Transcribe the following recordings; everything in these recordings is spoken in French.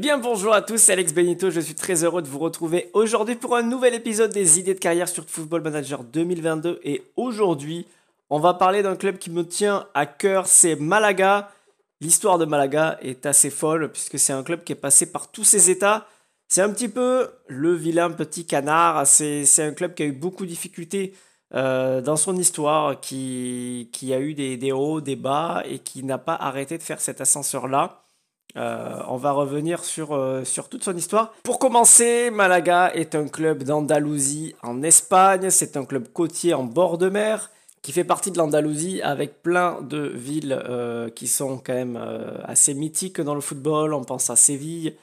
Eh bien bonjour à tous, c'est Alex Benito, je suis très heureux de vous retrouver aujourd'hui pour un nouvel épisode des idées de carrière sur Football Manager 2022 et aujourd'hui on va parler d'un club qui me tient à cœur, c'est Malaga. L'histoire de Malaga est assez folle puisque c'est un club qui est passé par tous ses états. C'est un petit peu le vilain petit canard, c'est, un club qui a eu beaucoup de difficultés euh, dans son histoire, qui, a eu des, des hauts, des bas et qui n'a pas arrêté de faire cet ascenseur-là. Euh, on va revenir euh, sur, toute son histoire. Pour commencer, Malaga est un club d'Andalousie en Espagne. C'est un club côtier en bord de mer qui fait partie de l'Andalousie avec plein de villes euh, qui sont quand même assez mythiques dans le football. On pense à Séville,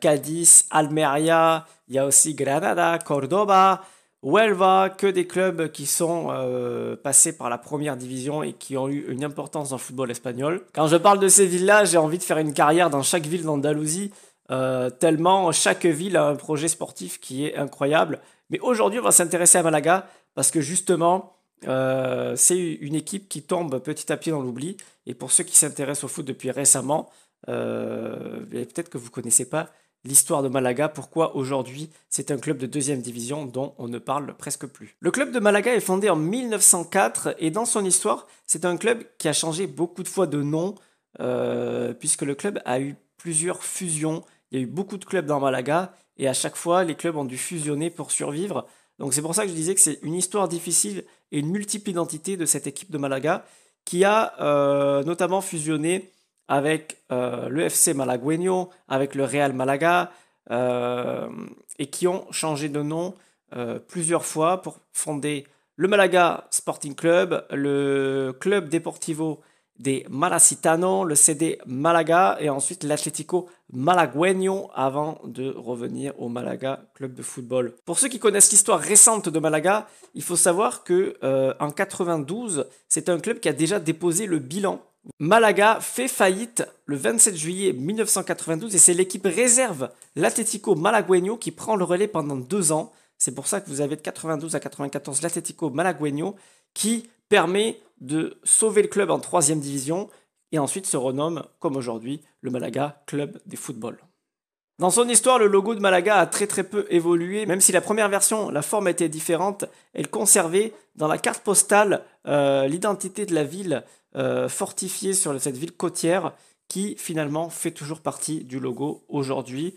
Cadiz, Almeria. Il y a aussi Granada, Cordoba va que des clubs qui sont euh, passés par la première division et qui ont eu une importance dans le football espagnol. Quand je parle de ces villes-là, j'ai envie de faire une carrière dans chaque ville d'Andalousie, euh, tellement chaque ville a un projet sportif qui est incroyable. Mais aujourd'hui, on va s'intéresser à Malaga parce que justement, euh, c'est une équipe qui tombe petit à petit dans l'oubli. Et pour ceux qui s'intéressent au foot depuis récemment, peut-être que vous ne connaissez pas l'histoire de Malaga, pourquoi aujourd'hui c'est un club de deuxième division dont on ne parle presque plus. Le club de Malaga est fondé en 1904 et dans son histoire, c'est un club qui a changé beaucoup de fois de nom euh, puisque le club a eu plusieurs fusions. Il y a eu beaucoup de clubs dans Malaga et à chaque fois les clubs ont dû fusionner pour survivre. Donc c'est pour ça que je disais que c'est une histoire difficile et une multiple identité de cette équipe de Malaga qui a euh, notamment fusionné avec euh, le FC Malagueño, avec le Real Malaga, euh, et qui ont changé de nom euh, plusieurs fois pour fonder le Malaga Sporting Club, le Club Deportivo des Malacitanos, le CD Malaga et ensuite l'Atlético Malagueño avant de revenir au Malaga club de football. Pour ceux qui connaissent l'histoire récente de Malaga, il faut savoir que euh, en 92, c'est un club qui a déjà déposé le bilan Malaga fait faillite le 27 juillet 1992 et c'est l'équipe réserve, l'Atlético Malagueño, qui prend le relais pendant deux ans. C'est pour ça que vous avez de 92 à 94 l'Atlético Malagueño qui permet de sauver le club en troisième division et ensuite se renomme, comme aujourd'hui, le Malaga Club des Footballs. Dans son histoire, le logo de Malaga a très très peu évolué, même si la première version, la forme était différente, elle conservait dans la carte postale euh, l'identité de la ville euh, fortifiée sur cette ville côtière qui finalement fait toujours partie du logo aujourd'hui.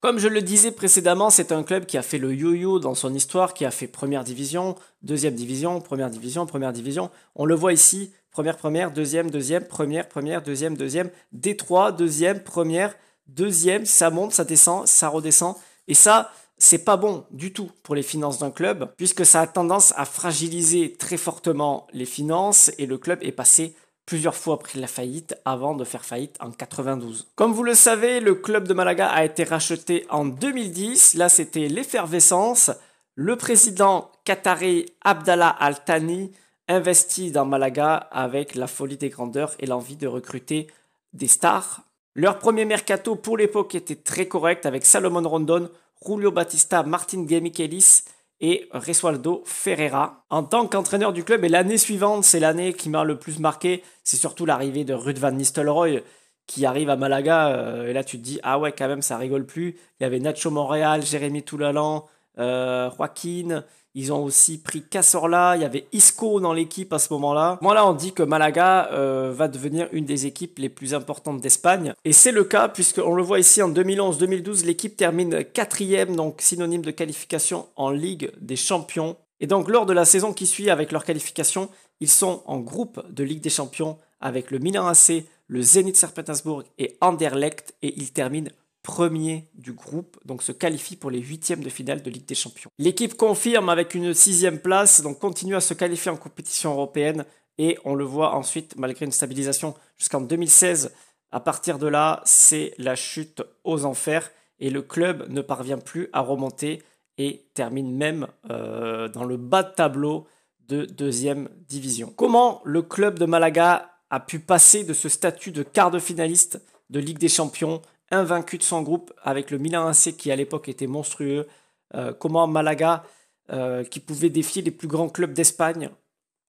Comme je le disais précédemment, c'est un club qui a fait le yo-yo dans son histoire, qui a fait première division, deuxième division, première division, première division. On le voit ici, première, première, deuxième, deuxième, première, première, deuxième, deuxième, Détroit, deuxième, première, deuxième, ça monte, ça descend, ça redescend. Et ça, c'est pas bon du tout pour les finances d'un club, puisque ça a tendance à fragiliser très fortement les finances et le club est passé plusieurs fois après la faillite avant de faire faillite en 92. Comme vous le savez, le club de Malaga a été racheté en 2010. Là, c'était l'effervescence. Le président qatari Abdallah Al-Thani investit dans Malaga avec la folie des grandeurs et l'envie de recruter des stars leur premier mercato pour l'époque était très correct avec Salomon Rondon, Julio Batista, Martin Gemichelis et Resualdo Ferreira. En tant qu'entraîneur du club, et l'année suivante, c'est l'année qui m'a le plus marqué, c'est surtout l'arrivée de Ruud van Nistelrooy qui arrive à Malaga. Euh, et là, tu te dis, ah ouais, quand même, ça rigole plus. Il y avait Nacho Montréal, Jérémy Toulalan, euh, Joaquin. Ils ont aussi pris Casorla. Il y avait Isco dans l'équipe à ce moment-là. Moi, là, on dit que Malaga euh, va devenir une des équipes les plus importantes d'Espagne. Et c'est le cas, puisqu'on le voit ici en 2011-2012, l'équipe termine quatrième, donc synonyme de qualification en Ligue des Champions. Et donc, lors de la saison qui suit avec leur qualification, ils sont en groupe de Ligue des Champions avec le Milan AC, le Zenit Saint-Pétersbourg et Anderlecht, et ils terminent premier du groupe, donc se qualifie pour les huitièmes de finale de Ligue des Champions. L'équipe confirme avec une sixième place, donc continue à se qualifier en compétition européenne, et on le voit ensuite, malgré une stabilisation jusqu'en 2016, à partir de là, c'est la chute aux enfers, et le club ne parvient plus à remonter et termine même euh, dans le bas de tableau de deuxième division. Comment le club de Malaga a pu passer de ce statut de quart de finaliste de Ligue des Champions invaincu de son groupe avec le Milan AC qui à l'époque était monstrueux. Euh, comment Malaga, euh, qui pouvait défier les plus grands clubs d'Espagne,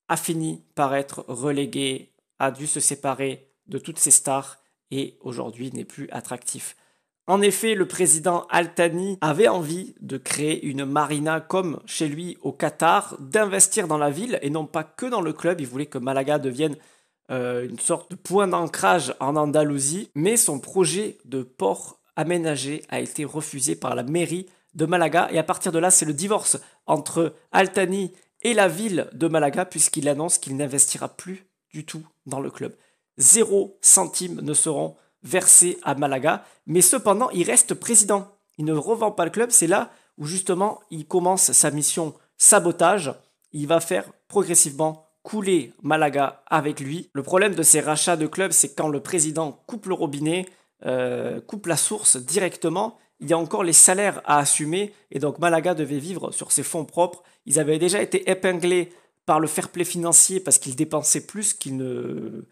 a fini par être relégué, a dû se séparer de toutes ses stars et aujourd'hui n'est plus attractif. En effet, le président Altani avait envie de créer une marina comme chez lui au Qatar, d'investir dans la ville et non pas que dans le club. Il voulait que Malaga devienne euh, une sorte de point d'ancrage en Andalousie, mais son projet de port aménagé a été refusé par la mairie de Malaga et à partir de là c'est le divorce entre Altani et la ville de Malaga puisqu'il annonce qu'il n'investira plus du tout dans le club. Zéro centime ne seront versés à Malaga, mais cependant il reste président. Il ne revend pas le club, c'est là où justement il commence sa mission sabotage. Il va faire progressivement couler Malaga avec lui. Le problème de ces rachats de clubs, c'est quand le président coupe le robinet, euh, coupe la source directement, il y a encore les salaires à assumer et donc Malaga devait vivre sur ses fonds propres. Ils avaient déjà été épinglés par le fair play financier parce qu'ils dépensaient plus qu'ils ne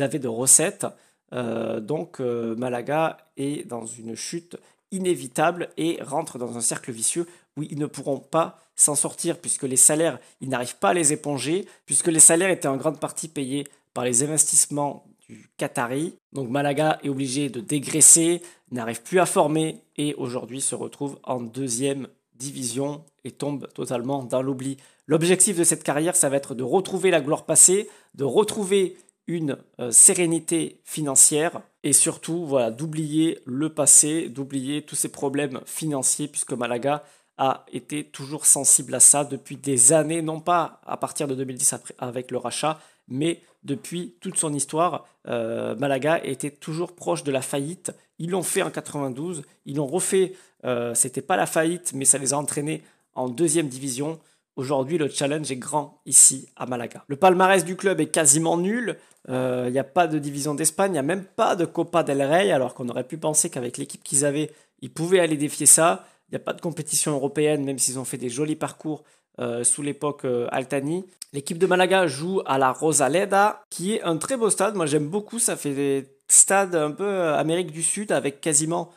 avaient de recettes. Euh, donc euh, Malaga est dans une chute inévitable et rentre dans un cercle vicieux ils ne pourront pas s'en sortir puisque les salaires, ils n'arrivent pas à les éponger, puisque les salaires étaient en grande partie payés par les investissements du Qatari. Donc Malaga est obligé de dégraisser, n'arrive plus à former et aujourd'hui se retrouve en deuxième division et tombe totalement dans l'oubli. L'objectif de cette carrière, ça va être de retrouver la gloire passée, de retrouver une euh, sérénité financière et surtout voilà d'oublier le passé, d'oublier tous ces problèmes financiers puisque Malaga a été toujours sensible à ça depuis des années, non pas à partir de 2010 avec le rachat, mais depuis toute son histoire, euh, Malaga était toujours proche de la faillite. Ils l'ont fait en 92, ils l'ont refait. Euh, c'était pas la faillite, mais ça les a entraînés en deuxième division. Aujourd'hui, le challenge est grand ici à Malaga. Le palmarès du club est quasiment nul. Euh, il n'y a pas de division d'Espagne, il n'y a même pas de Copa del Rey, alors qu'on aurait pu penser qu'avec l'équipe qu'ils avaient, ils pouvaient aller défier ça. Il n'y a pas de compétition européenne, même s'ils ont fait des jolis parcours euh, sous l'époque euh, Altani. L'équipe de Malaga joue à la Rosaleda, qui est un très beau stade. Moi, j'aime beaucoup. Ça fait des stades un peu euh, Amérique du Sud avec quasiment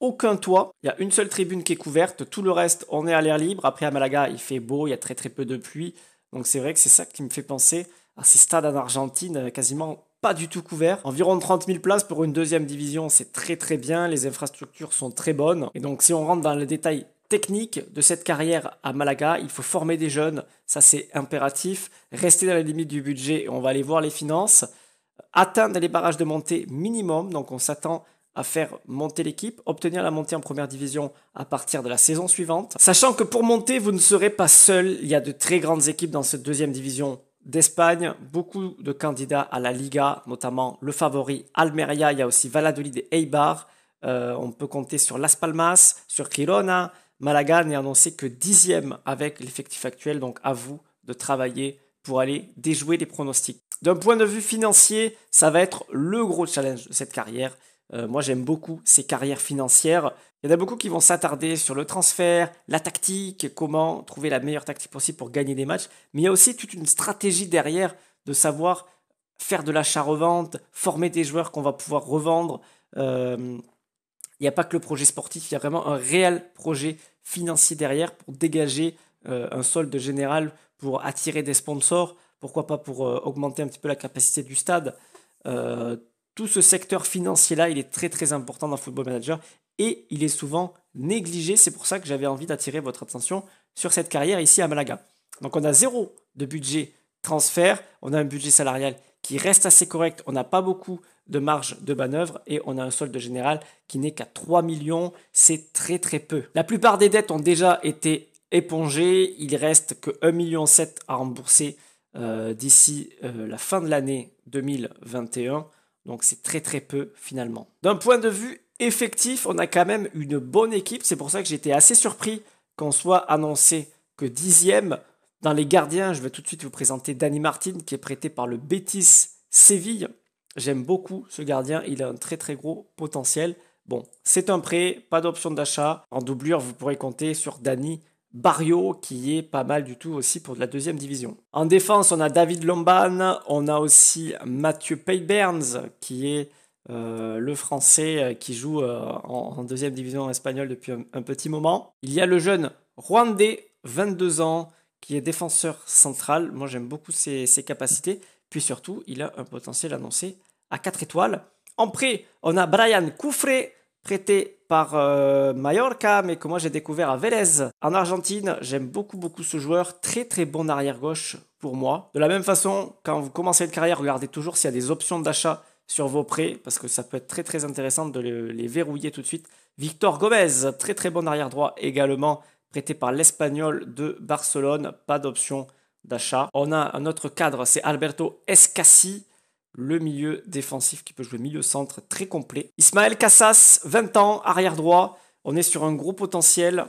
aucun toit. Il y a une seule tribune qui est couverte. Tout le reste, on est à l'air libre. Après, à Malaga, il fait beau. Il y a très très peu de pluie. Donc, c'est vrai que c'est ça qui me fait penser à ces stades en Argentine, quasiment pas du tout couvert. Environ 30 000 places pour une deuxième division, c'est très très bien. Les infrastructures sont très bonnes. Et donc si on rentre dans le détail technique de cette carrière à Malaga, il faut former des jeunes, ça c'est impératif. Rester dans les limites du budget, on va aller voir les finances. Atteindre les barrages de montée minimum, donc on s'attend à faire monter l'équipe, obtenir la montée en première division à partir de la saison suivante. Sachant que pour monter, vous ne serez pas seul, il y a de très grandes équipes dans cette deuxième division d'Espagne, beaucoup de candidats à la Liga, notamment le favori Almeria, il y a aussi Valladolid et Eibar. Euh, on peut compter sur Las Palmas, sur Quirona. Malaga n'est annoncé que dixième avec l'effectif actuel, donc à vous de travailler pour aller déjouer les pronostics. D'un point de vue financier, ça va être le gros challenge de cette carrière. Euh, moi, j'aime beaucoup ces carrières financières. Il y en a beaucoup qui vont s'attarder sur le transfert, la tactique, comment trouver la meilleure tactique possible pour gagner des matchs. Mais il y a aussi toute une stratégie derrière de savoir faire de l'achat-revente, former des joueurs qu'on va pouvoir revendre. Euh, il n'y a pas que le projet sportif, il y a vraiment un réel projet financier derrière pour dégager euh, un solde général, pour attirer des sponsors, pourquoi pas pour euh, augmenter un petit peu la capacité du stade tout ce secteur financier-là, il est très très important dans Football Manager et il est souvent négligé. C'est pour ça que j'avais envie d'attirer votre attention sur cette carrière ici à Malaga. Donc on a zéro de budget transfert, on a un budget salarial qui reste assez correct, on n'a pas beaucoup de marge de manœuvre et on a un solde général qui n'est qu'à 3 millions, c'est très très peu. La plupart des dettes ont déjà été épongées, il reste que 1,7 million à rembourser euh, d'ici euh, la fin de l'année 2021, donc c'est très très peu finalement. D'un point de vue effectif, on a quand même une bonne équipe. C'est pour ça que j'étais assez surpris qu'on soit annoncé que dixième. Dans les gardiens, je vais tout de suite vous présenter Danny Martin, qui est prêté par le Betis Séville. J'aime beaucoup ce gardien, il a un très très gros potentiel. Bon, c'est un prêt, pas d'option d'achat. En doublure, vous pourrez compter sur Danny Barrio, qui est pas mal du tout aussi pour la deuxième division. En défense, on a David Lomban, on a aussi Mathieu burns qui est euh, le français euh, qui joue euh, en, deuxième division espagnole depuis un, petit moment. Il y a le jeune Rwandais, 22 ans, qui est défenseur central. Moi, j'aime beaucoup ses, capacités. Puis surtout, il a un potentiel annoncé à 4 étoiles. En prêt, on a Brian Koufré, prêté par Mallorca, mais que moi j'ai découvert à Vélez, en Argentine. J'aime beaucoup, beaucoup ce joueur. Très, très bon arrière-gauche pour moi. De la même façon, quand vous commencez une carrière, regardez toujours s'il y a des options d'achat sur vos prêts, parce que ça peut être très très intéressant de les verrouiller tout de suite. Victor Gomez, très très bon arrière droit également, prêté par l'Espagnol de Barcelone, pas d'option d'achat. On a un autre cadre, c'est Alberto Escassi, le milieu défensif qui peut jouer milieu centre, très complet. Ismaël Cassas, 20 ans, arrière droit, on est sur un gros potentiel,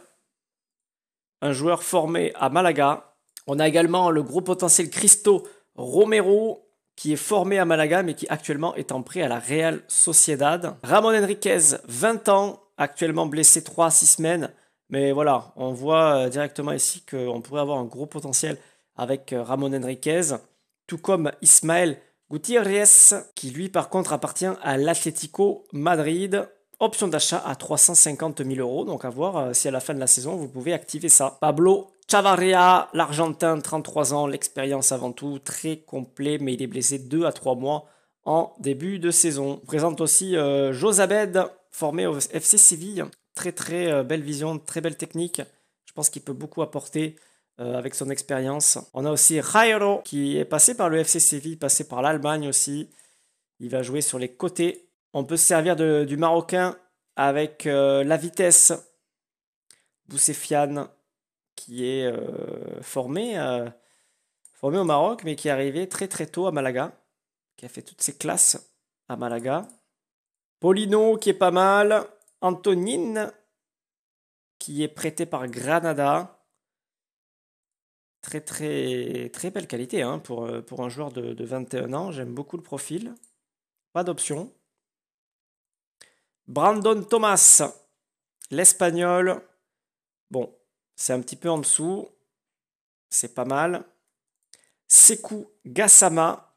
un joueur formé à Malaga. On a également le gros potentiel Cristo Romero, qui est formé à Malaga mais qui actuellement est en prêt à la Real Sociedad. Ramon Enriquez, 20 ans, actuellement blessé 3 à 6 semaines. Mais voilà, on voit euh, directement ici qu'on pourrait avoir un gros potentiel avec euh, Ramon Enriquez, tout comme Ismael Gutiérrez, qui lui par contre appartient à l'Atlético Madrid. Option d'achat à 350 000 euros, donc à voir euh, si à la fin de la saison vous pouvez activer ça. Pablo Chavarria, l'Argentin, 33 ans, l'expérience avant tout, très complet, mais il est blessé 2 à 3 mois en début de saison. On présente aussi euh, Josabed, formé au FC Séville. Très très euh, belle vision, très belle technique. Je pense qu'il peut beaucoup apporter euh, avec son expérience. On a aussi Jairo qui est passé par le FC Séville, passé par l'Allemagne aussi. Il va jouer sur les côtés. On peut se servir du Marocain avec la vitesse. Boussefiane, qui est euh, formé, euh, formé au Maroc, mais qui est arrivé très très tôt à Malaga, qui a fait toutes ses classes à Malaga. Polino, qui est pas mal. Antonin, qui est prêté par Granada. Très très très belle qualité hein, pour, euh, pour un joueur de, de 21 ans. J'aime beaucoup le profil. Pas d'option. Brandon Thomas, l'Espagnol, c'est un petit peu en dessous. C'est pas mal. Sekou Gassama,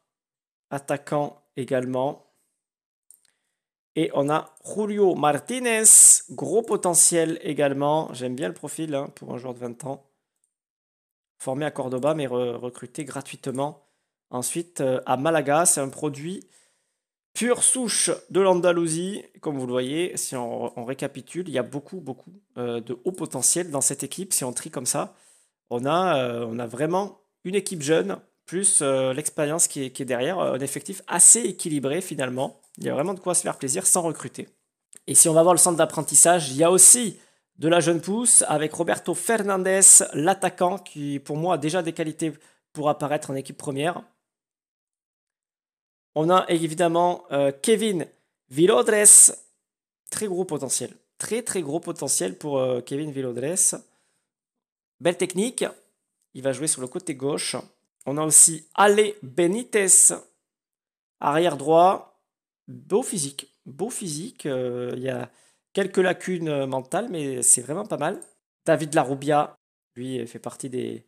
attaquant également. Et on a Julio Martinez, gros potentiel également. J'aime bien le profil hein, pour un joueur de 20 ans. Formé à Cordoba, mais recruté gratuitement. Ensuite, euh, à Malaga, c'est un produit Pure souche de l'Andalousie, comme vous le voyez, si on, récapitule, il y a beaucoup, beaucoup euh, de haut potentiel dans cette équipe. Si on trie comme ça, on a, euh, on a vraiment une équipe jeune, plus euh, l'expérience qui, qui, est derrière, un effectif assez équilibré finalement. Il y a vraiment de quoi se faire plaisir sans recruter. Et si on va voir le centre d'apprentissage, il y a aussi de la jeune pousse avec Roberto Fernandez, l'attaquant qui pour moi a déjà des qualités pour apparaître en équipe première. On a évidemment euh, Kevin Villodres. Très gros potentiel. Très très gros potentiel pour euh, Kevin Villodres. Belle technique. Il va jouer sur le côté gauche. On a aussi Ale Benitez. Arrière droit. Beau physique. Beau physique. Euh, il y a quelques lacunes mentales, mais c'est vraiment pas mal. David Larubia, lui, fait partie des,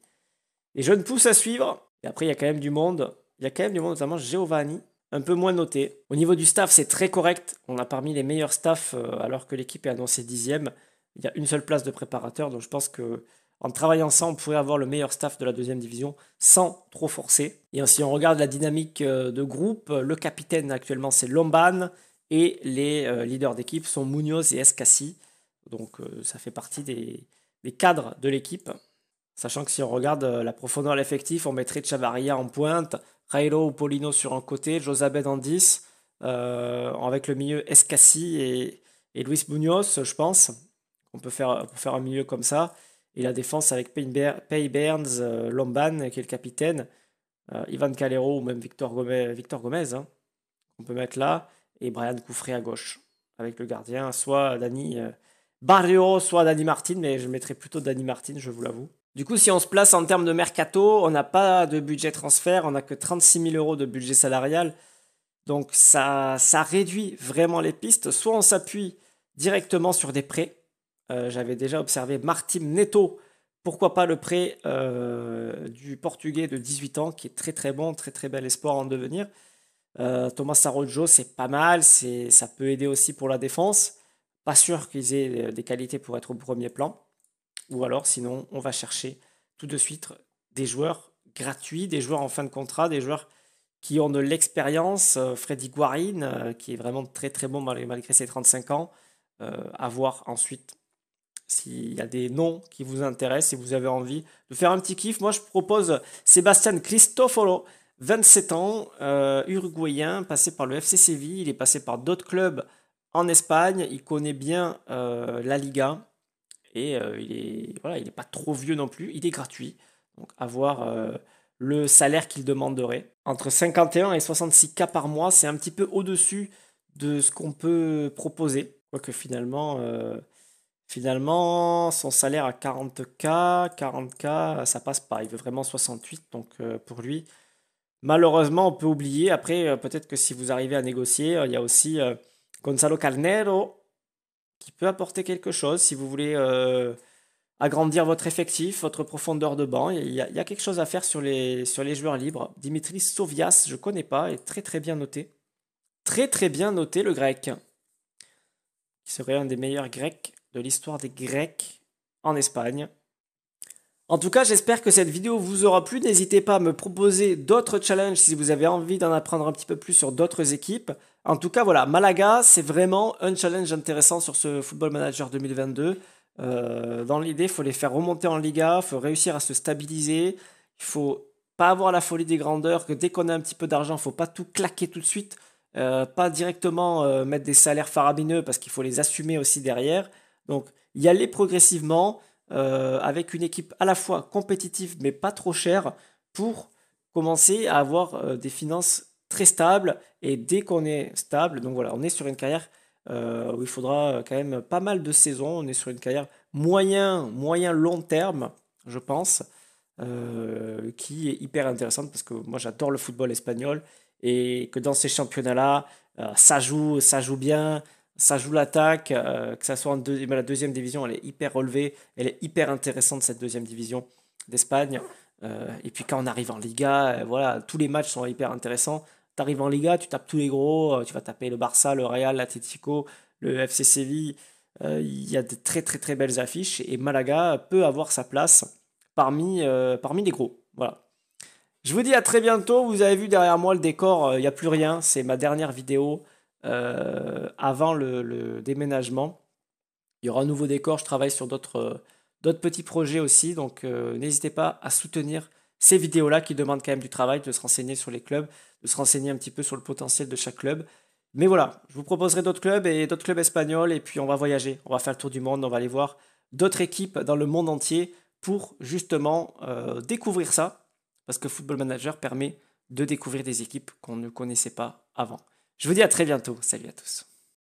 des jeunes pousses à suivre. Et après, il y a quand même du monde. Il y a quand même du monde, notamment Giovanni, un peu moins noté. Au niveau du staff, c'est très correct. On a parmi les meilleurs staffs euh, alors que l'équipe est annoncée dixième. Il y a une seule place de préparateur, donc je pense que en travaillant ça, on pourrait avoir le meilleur staff de la deuxième division sans trop forcer. Et si on regarde la dynamique euh, de groupe, le capitaine actuellement c'est Lomban et les euh, leaders d'équipe sont Munoz et Escassi. Donc ça fait partie des, cadres de l'équipe. Sachant que si on regarde la profondeur à l'effectif, on mettrait Chavaria en pointe, Railo ou Polino sur un côté, Josabed en 10, euh, avec le milieu Escassi et, Luis Munoz, je pense. On peut faire, faire un milieu comme ça. Et la défense avec Pay Burns, euh, Lomban, qui est le capitaine, euh, Ivan Calero ou même Victor Gomez, Victor Gomez hein, on peut mettre là, et Brian Couffré à gauche, avec le gardien, soit Dani Barrio, soit Dani Martin, mais je mettrai plutôt Dani Martin, je vous l'avoue. Du coup, si on se place en termes de mercato, on n'a pas de budget transfert, on n'a que 36 000 euros de budget salarial. Donc ça, réduit vraiment les pistes. Soit on s'appuie directement sur des prêts. Euh, j'avais déjà observé Martim Neto, pourquoi pas le prêt euh, du Portugais de 18 ans, qui est très très bon, très très bel espoir en devenir. Euh, Thomas Sarojo, c'est pas mal, ça peut aider aussi pour la défense. Pas sûr qu'ils aient des qualités pour être au premier plan. Ou alors, sinon, on va chercher tout de suite des joueurs gratuits, des joueurs en fin de contrat, des joueurs qui ont de l'expérience. Euh, Freddy Guarin, euh, qui est vraiment très très bon malgré ses 35 ans. Euh, à voir ensuite s'il y a des noms qui vous intéressent, si vous avez envie de faire un petit kiff. Moi, je propose Sébastien Cristoforo, 27 ans, uruguayen, passé par le FC Séville. Il est passé par d'autres clubs en Espagne. Il connaît bien la Liga. Et euh, il est voilà, il n'est pas trop vieux non plus, il est gratuit. Donc avoir euh, le salaire qu'il demanderait. Entre 51 et 66 k par mois, c'est un petit peu au-dessus de ce qu'on peut proposer. Quoique finalement, euh, finalement, son salaire à 40K, 40K, ça passe pas. Il veut vraiment 68, donc pour lui, malheureusement, on peut oublier. Après, peut-être que si vous arrivez à négocier, il y a aussi Gonzalo Calnero qui peut apporter quelque chose si vous voulez euh, agrandir votre effectif, votre profondeur de banc. Il y, a, quelque chose à faire sur les, sur les joueurs libres. Dimitris Sovias, je ne connais pas, est très très bien noté. Très très bien noté le grec, Il serait un des meilleurs grecs de l'histoire des Grecs en Espagne. En tout cas, j'espère que cette vidéo vous aura plu. N'hésitez pas à me proposer d'autres challenges si vous avez envie d'en apprendre un petit peu plus sur d'autres équipes. En tout cas, voilà, Malaga, c'est vraiment un challenge intéressant sur ce Football Manager 2022. Euh, dans l'idée, il faut les faire remonter en Liga, il faut réussir à se stabiliser, il faut pas avoir la folie des grandeurs, que dès qu'on a un petit peu d'argent, il faut pas tout claquer tout de suite, euh, pas directement euh, mettre des salaires farabineux, parce qu'il faut les assumer aussi derrière. Donc, y aller progressivement avec une équipe à la fois compétitive mais pas trop chère pour commencer à avoir des finances très stable. Et dès qu'on est stable, donc voilà, on est sur une carrière euh, où il faudra euh, quand même pas mal de saisons. On est sur une carrière moyen, moyen long terme, je pense, euh, qui est hyper intéressante parce que moi j'adore le football espagnol et que dans ces championnats-là, ça joue, ça joue bien. Ça joue l'attaque, que ça soit en la deuxième division, elle est hyper relevée, elle est hyper intéressante cette deuxième division d'Espagne. et puis quand on arrive en Liga, voilà, tous les matchs sont hyper intéressants. Tu en Liga, tu tapes tous les gros, euh, tu vas taper le Barça, le Real, l'Atlético, le FC Séville. Euh, il y a de très très très belles affiches et Malaga peut avoir sa place parmi, euh, parmi les gros. Voilà. Je vous dis à très bientôt. Vous avez vu derrière moi le décor, il n'y a plus rien. C'est ma dernière vidéo avant le, déménagement. Il y aura un nouveau décor. Je travaille sur d'autres petits projets aussi. Donc n'hésitez pas à soutenir ces vidéos-là qui demandent quand même du travail, de se renseigner sur les clubs, de se renseigner un petit peu sur le potentiel de chaque club. Mais voilà, je vous proposerai d'autres clubs et d'autres clubs espagnols et puis on va voyager, on va faire le tour du monde, on va aller voir d'autres équipes dans le monde entier pour justement euh, découvrir ça, parce que Football Manager permet de découvrir des équipes qu'on ne connaissait pas avant. Je vous dis à très bientôt, salut à tous.